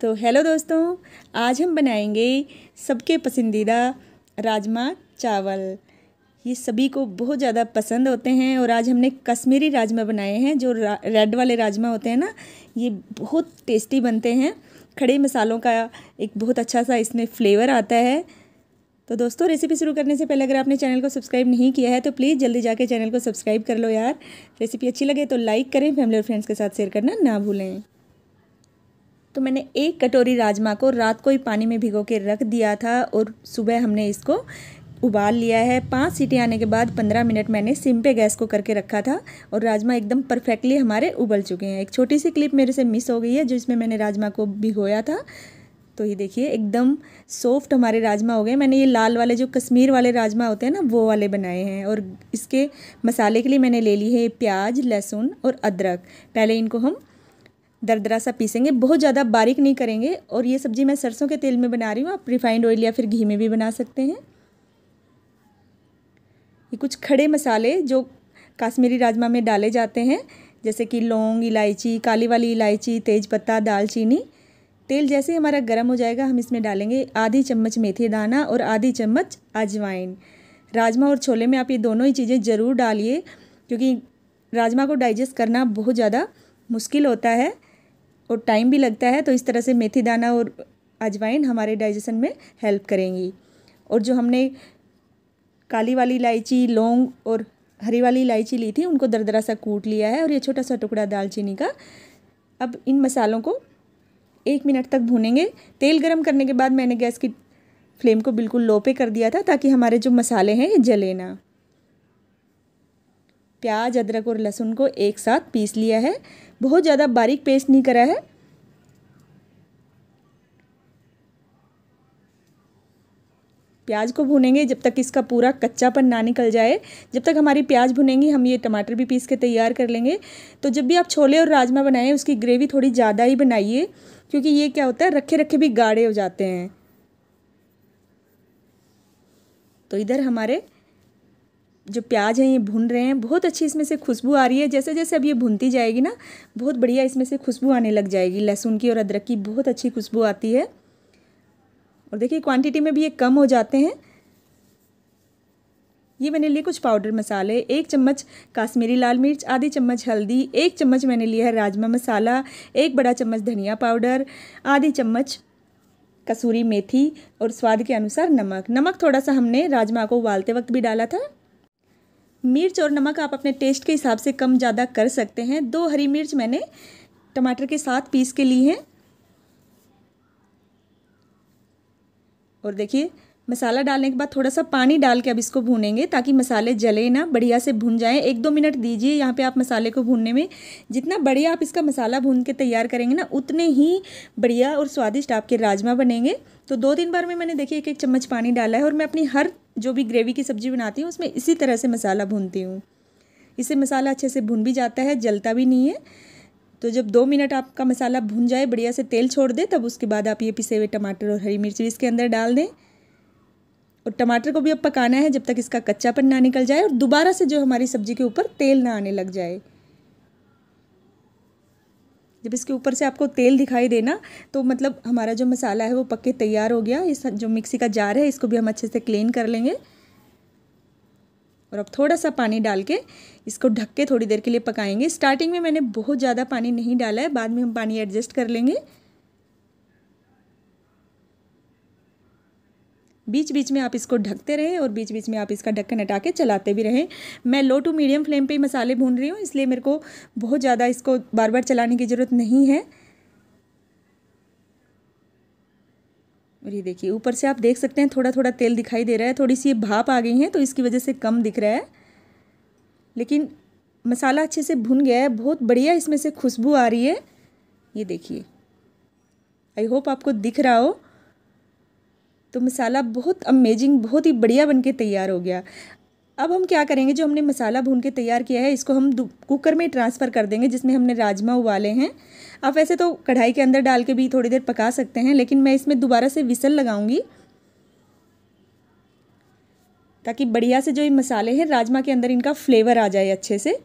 तो हेलो दोस्तों आज हम बनाएंगे सबके पसंदीदा राजमा चावल ये सभी को बहुत ज़्यादा पसंद होते हैं और आज हमने कश्मीरी राजमा बनाए हैं जो रेड वाले राजमा होते हैं ना ये बहुत टेस्टी बनते हैं खड़े मसालों का एक बहुत अच्छा सा इसमें फ्लेवर आता है तो दोस्तों रेसिपी शुरू करने से पहले अगर आपने चैनल को सब्सक्राइब नहीं किया है तो प्लीज़ जल्दी जाके चैनल को सब्सक्राइब कर लो यार रेसिपी अच्छी लगे तो लाइक करें फैमिली और फ्रेंड्स के साथ शेयर करना ना भूलें तो मैंने एक कटोरी राजमा को रात को ही पानी में भिगो के रख दिया था और सुबह हमने इसको उबाल लिया है पाँच सीटें आने के बाद पंद्रह मिनट मैंने सिम पे गैस को करके रखा था और राजमा एकदम परफेक्टली हमारे उबल चुके हैं एक छोटी सी क्लिप मेरे से मिस हो गई है जिसमें मैंने राजमा को भिगोया था तो ये देखिए एकदम सॉफ्ट हमारे राजमा हो गए मैंने ये लाल वाले जो कश्मीर वाले राजमा होते हैं ना वो वाले बनाए हैं और इसके मसाले के लिए मैंने ले ली है प्याज लहसुन और अदरक पहले इनको हम दरदरा सा पीसेंगे बहुत ज़्यादा बारीक नहीं करेंगे और ये सब्ज़ी मैं सरसों के तेल में बना रही हूँ आप रिफाइंड ऑयल या फिर घी में भी बना सकते हैं ये कुछ खड़े मसाले जो काश्मीरी राजमा में डाले जाते हैं जैसे कि लौंग इलायची काली वाली इलायची तेज़पत्ता दालचीनी तेल जैसे हमारा गर्म हो जाएगा हम इसमें डालेंगे आधी चम्मच मेथी दाना और आधी चम्मच अजवाइन राजमा और छोले में आप ये दोनों ही चीज़ें ज़रूर डालिए क्योंकि राजमा को डाइजेस्ट करना बहुत ज़्यादा मुश्किल होता है और टाइम भी लगता है तो इस तरह से मेथी दाना और अजवाइन हमारे डाइजेशन में हेल्प करेंगी और जो हमने काली वाली इलायची लौंग और हरी वाली इलायची ली थी उनको दरदरा सा कूट लिया है और ये छोटा सा टुकड़ा दालचीनी का अब इन मसालों को एक मिनट तक भूनेंगे तेल गरम करने के बाद मैंने गैस की फ्लेम को बिल्कुल लो पे कर दिया था ताकि हमारे जो मसाले हैं ये जले ना प्याज अदरक और लहसुन को एक साथ पीस लिया है बहुत ज़्यादा बारीक पेस्ट नहीं करा है प्याज को भुनेंगे जब तक इसका पूरा कच्चापन ना निकल जाए जब तक हमारी प्याज भुनेंगे हम ये टमाटर भी पीस के तैयार कर लेंगे तो जब भी आप छोले और राजमा बनाएं उसकी ग्रेवी थोड़ी ज़्यादा ही बनाइए क्योंकि ये क्या होता है रखे रखे भी गाढ़े हो जाते हैं तो इधर हमारे जो प्याज है ये भुन रहे हैं बहुत अच्छी इसमें से खुशबू आ रही है जैसे जैसे अब ये भुनती जाएगी ना बहुत बढ़िया इसमें से खुशबू आने लग जाएगी लहसुन की और अदरक की बहुत अच्छी खुशबू आती है और देखिए क्वांटिटी में भी ये कम हो जाते हैं ये मैंने लिए कुछ पाउडर मसाले एक चम्मच काश्मीरी लाल मिर्च आधी चम्मच हल्दी एक चम्मच मैंने लिया है राजमा मसाला एक बड़ा चम्मच धनिया पाउडर आधी चम्मच कसूरी मेथी और स्वाद के अनुसार नमक नमक थोड़ा सा हमने राजमा को उबालते वक्त भी डाला था मिर्च और नमक आप अपने टेस्ट के हिसाब से कम ज़्यादा कर सकते हैं दो हरी मिर्च मैंने टमाटर के साथ पीस के ली हैं और देखिए मसाला डालने के बाद थोड़ा सा पानी डाल के अब इसको भूनेंगे ताकि मसाले जले ना बढ़िया से भून जाएं एक दो मिनट दीजिए यहाँ पे आप मसाले को भूनने में जितना बढ़िया आप इसका मसाला भून के तैयार करेंगे ना उतने ही बढ़िया और स्वादिष्ट आपके राजमा बनेंगे तो दो तीन बार में मैंने देखिए एक एक चम्मच पानी डाला है और मैं अपनी हर जो भी ग्रेवी की सब्ज़ी बनाती हूँ उसमें इसी तरह से मसाला भूनती हूँ इससे मसाला अच्छे से भून भी जाता है जलता भी नहीं है तो जब दो मिनट आपका मसाला भून जाए बढ़िया से तेल छोड़ दे तब उसके बाद आप ये पिसे हुए टमाटर और हरी मिर्च इसके अंदर डाल दें और टमाटर को भी अब पकाना है जब तक इसका कच्चापन ना निकल जाए और दोबारा से जो हमारी सब्ज़ी के ऊपर तेल ना आने लग जाए जब इसके ऊपर से आपको तेल दिखाई देना तो मतलब हमारा जो मसाला है वो पक्के तैयार हो गया इस जो मिक्सी का जार है इसको भी हम अच्छे से क्लीन कर लेंगे और अब थोड़ा सा पानी डाल के इसको ढक के थोड़ी देर के लिए पकाएंगे स्टार्टिंग में मैंने बहुत ज़्यादा पानी नहीं डाला है बाद में हम पानी एडजस्ट कर लेंगे बीच बीच में आप इसको ढकते रहें और बीच बीच में आप इसका ढक्कन हटा के चलाते भी रहें मैं लो टू मीडियम फ्लेम पे ही मसाले भून रही हूँ इसलिए मेरे को बहुत ज़्यादा इसको बार बार चलाने की ज़रूरत नहीं है और ये देखिए ऊपर से आप देख सकते हैं थोड़ा थोड़ा तेल दिखाई दे रहा है थोड़ी सी ये भाप आ गई है तो इसकी वजह से कम दिख रहा है लेकिन मसाला अच्छे से भुन गया है बहुत बढ़िया इसमें से खुशबू आ रही है ये देखिए आई होप आपको दिख रहा हो तो मसाला बहुत अमेजिंग बहुत ही बढ़िया बन के तैयार हो गया अब हम क्या करेंगे जो हमने मसाला भून के तैयार किया है इसको हम कुकर में ट्रांसफ़र कर देंगे जिसमें हमने राजमा उबाले हैं आप वैसे तो कढ़ाई के अंदर डाल के भी थोड़ी देर पका सकते हैं लेकिन मैं इसमें दोबारा से विसल लगाऊंगी ताकि बढ़िया से जो ये मसाले हैं राजमा के अंदर इनका फ्लेवर आ जाए अच्छे से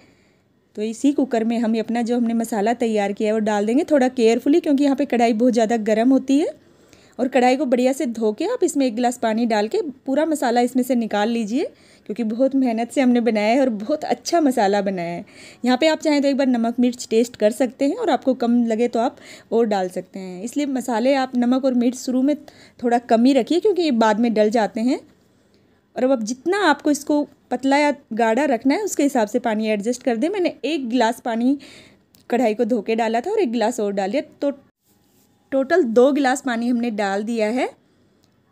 तो इसी कुकर में हम अपना जो हमने मसाला तैयार किया है वो डाल देंगे थोड़ा केयरफुली क्योंकि यहाँ पर कढ़ाई बहुत ज़्यादा गर्म होती है और कढ़ाई को बढ़िया से धो के आप इसमें एक गिलास पानी डाल के पूरा मसाला इसमें से निकाल लीजिए क्योंकि बहुत मेहनत से हमने बनाया है और बहुत अच्छा मसाला बनाया है यहाँ पे आप चाहें तो एक बार नमक मिर्च टेस्ट कर सकते हैं और आपको कम लगे तो आप और डाल सकते हैं इसलिए मसाले आप नमक और मिर्च शुरू में थोड़ा कम ही रखिए क्योंकि ये बाद में डल जाते हैं और अब आप जितना आपको इसको पतला या गाढ़ा रखना है उसके हिसाब से पानी एडजस्ट कर दें मैंने एक गिलास पानी कढ़ाई को धो के डाला था और एक गिलास और डाल दिया तो टोटल दो गिलास पानी हमने डाल दिया है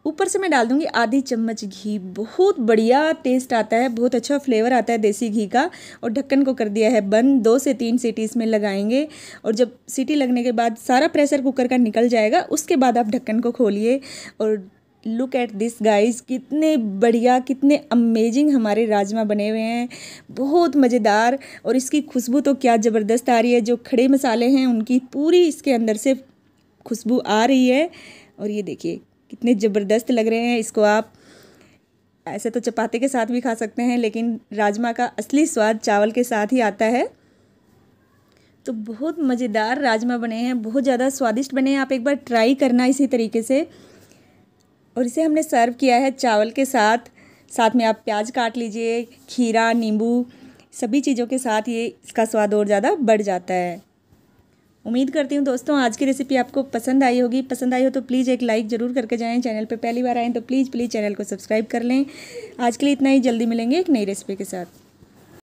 ऊपर से मैं डाल दूंगी आधी चम्मच घी बहुत बढ़िया टेस्ट आता है बहुत अच्छा फ्लेवर आता है देसी घी का और ढक्कन को कर दिया है बंद दो से तीन सीटी इसमें लगाएंगे और जब सीटी लगने के बाद सारा प्रेशर कुकर का निकल जाएगा उसके बाद आप ढक्कन को खोलिए और लुक एट दिस गाइस कितने बढ़िया कितने अमेजिंग हमारे राजमा बने हुए हैं बहुत मज़ेदार और इसकी खुशबू तो क्या ज़बरदस्त आ रही है जो खड़े मसाले हैं उनकी पूरी इसके अंदर से खुशबू आ रही है और ये देखिए कितने ज़बरदस्त लग रहे हैं इसको आप ऐसे तो चपाती के साथ भी खा सकते हैं लेकिन राजमा का असली स्वाद चावल के साथ ही आता है तो बहुत मज़ेदार राजमा बने हैं बहुत ज़्यादा स्वादिष्ट बने हैं आप एक बार ट्राई करना इसी तरीके से और इसे हमने सर्व किया है चावल के साथ साथ में आप प्याज काट लीजिए खीरा नींबू सभी चीज़ों के साथ ये इसका स्वाद और ज़्यादा बढ़ जाता है उम्मीद करती हूँ दोस्तों आज की रेसिपी आपको पसंद आई होगी पसंद आई हो तो प्लीज़ एक लाइक ज़रूर करके जाएँ चैनल पर पहली बार आएँ तो प्लीज़ प्लीज़ चैनल को सब्सक्राइब कर लें आज के लिए इतना ही जल्दी मिलेंगे एक नई रेसिपी के साथ